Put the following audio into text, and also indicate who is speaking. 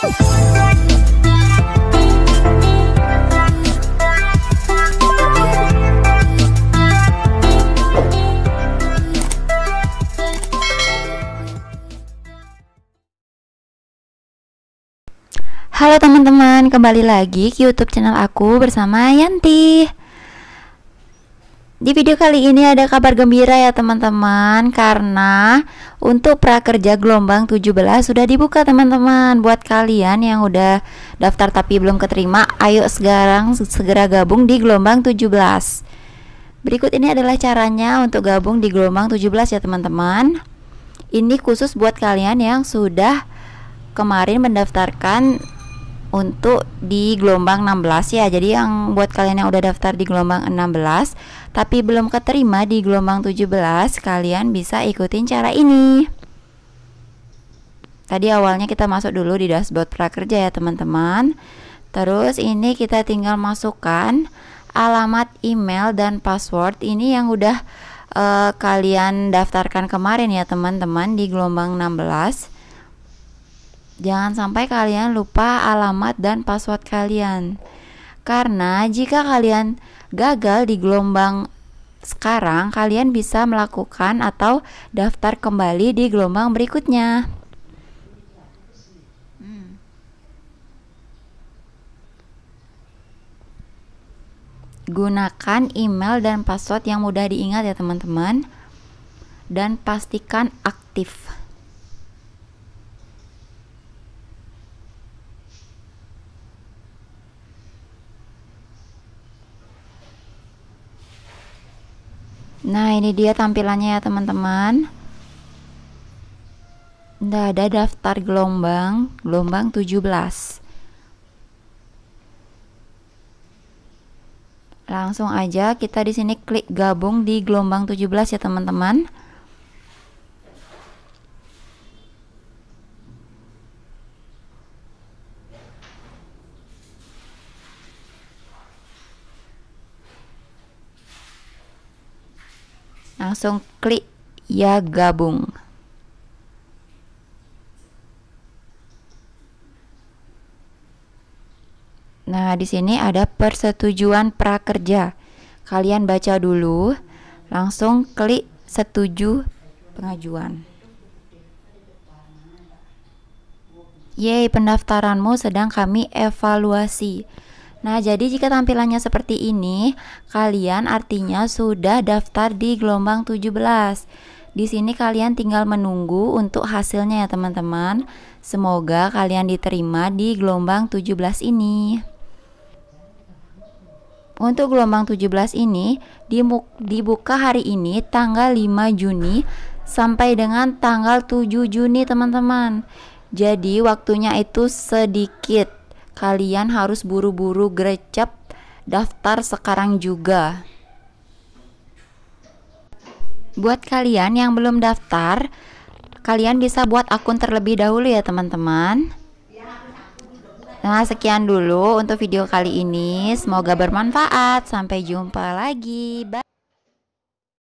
Speaker 1: Halo teman-teman, kembali lagi ke YouTube channel aku bersama Yanti. Di video kali ini ada kabar gembira ya teman-teman Karena untuk prakerja gelombang 17 sudah dibuka teman-teman Buat kalian yang udah daftar tapi belum keterima Ayo sekarang segera gabung di gelombang 17 Berikut ini adalah caranya untuk gabung di gelombang 17 ya teman-teman Ini khusus buat kalian yang sudah kemarin mendaftarkan untuk di gelombang 16 ya. Jadi yang buat kalian yang udah daftar di gelombang 16 tapi belum keterima di gelombang 17, kalian bisa ikutin cara ini. Tadi awalnya kita masuk dulu di dashboard prakerja ya, teman-teman. Terus ini kita tinggal masukkan alamat email dan password ini yang udah uh, kalian daftarkan kemarin ya, teman-teman di gelombang 16. Jangan sampai kalian lupa alamat dan password kalian. Karena jika kalian gagal di gelombang sekarang, kalian bisa melakukan atau daftar kembali di gelombang berikutnya. Gunakan email dan password yang mudah diingat ya teman-teman dan pastikan aktif. Nah, ini dia tampilannya ya, teman-teman. Nah, ada daftar gelombang, gelombang 17. Langsung aja kita di sini klik gabung di gelombang 17 ya, teman-teman. langsung klik ya gabung Nah, di sini ada persetujuan prakerja. Kalian baca dulu, langsung klik setuju pengajuan. Yeay, pendaftaranmu sedang kami evaluasi. Nah, jadi jika tampilannya seperti ini, kalian artinya sudah daftar di gelombang 17. Di sini kalian tinggal menunggu untuk hasilnya ya, teman-teman. Semoga kalian diterima di gelombang 17 ini. Untuk gelombang 17 ini dibuka hari ini tanggal 5 Juni sampai dengan tanggal 7 Juni, teman-teman. Jadi waktunya itu sedikit Kalian harus buru-buru grecep daftar sekarang juga. Buat kalian yang belum daftar, kalian bisa buat akun terlebih dahulu ya teman-teman. Nah, sekian dulu untuk video kali ini. Semoga bermanfaat. Sampai jumpa lagi. Bye.